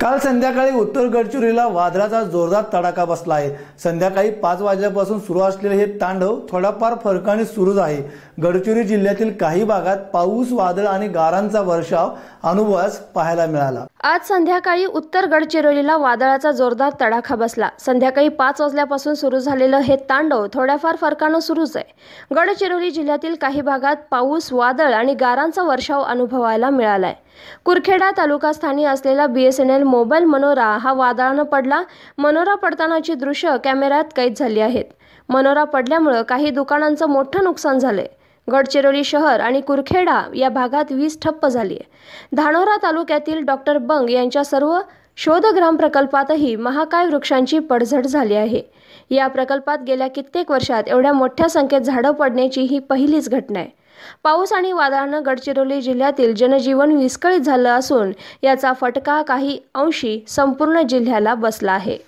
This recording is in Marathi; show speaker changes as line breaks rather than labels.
काल संध्याकाळी उत्तर गडचिरोलीला वादळाचा जोरदार तडाखा बसला आहे संध्याकाळी पाच वाजल्यापासून सुरू असलेले हे तांडव थोडाफार फरकाने सुरूच आहे गडचिरोली जिल्ह्यातील काही भागात पाऊस वादळ आणि गारांचा वर्षाव अनुभवास पाहायला मिळाला
आज संध्याकाळी उत्तर गडचिरोलीला वादळाचा जोरदार तडाखा बसला संध्याकाळी पाच वाजल्यापासून सुरू झालेलं हे तांडव थोड्याफार फरकानं सुरूच आहे गडचिरोली जिल्ह्यातील काही भागात पाऊस वादळ आणि गारांचा वर्षाव अनुभवायला मिळालाय कुरखेडा तालुका स्थानी असलेला बीएसएनएल मोबाईल मनोरा हा वादळानं पडला मनोरा पडतानाची दृश्य कॅमेऱ्यात कैद झाली आहेत मनोरा पडल्यामुळं काही दुकानांचं मोठं नुकसान झालंय गडचिरोली शहर आणि कुरखेडा या भागात वीज ठप्प झाली आहे धानोरा तालुक्यातील डॉक्टर बंग यांच्या सर्व शोधग्राम प्रकल्पातही महाकाय वृक्षांची पडझड झाली आहे या प्रकल्पात गेल्या कित्येक वर्षात एवढ्या मोठ्या संख्येत झाडं पडण्याची ही पहिलीच घटना आहे पाऊस आणि वादळानं गडचिरोली जिल्ह्यातील जनजीवन विस्कळीत झालं असून याचा फटका काही अंशी संपूर्ण जिल्ह्याला बसला आहे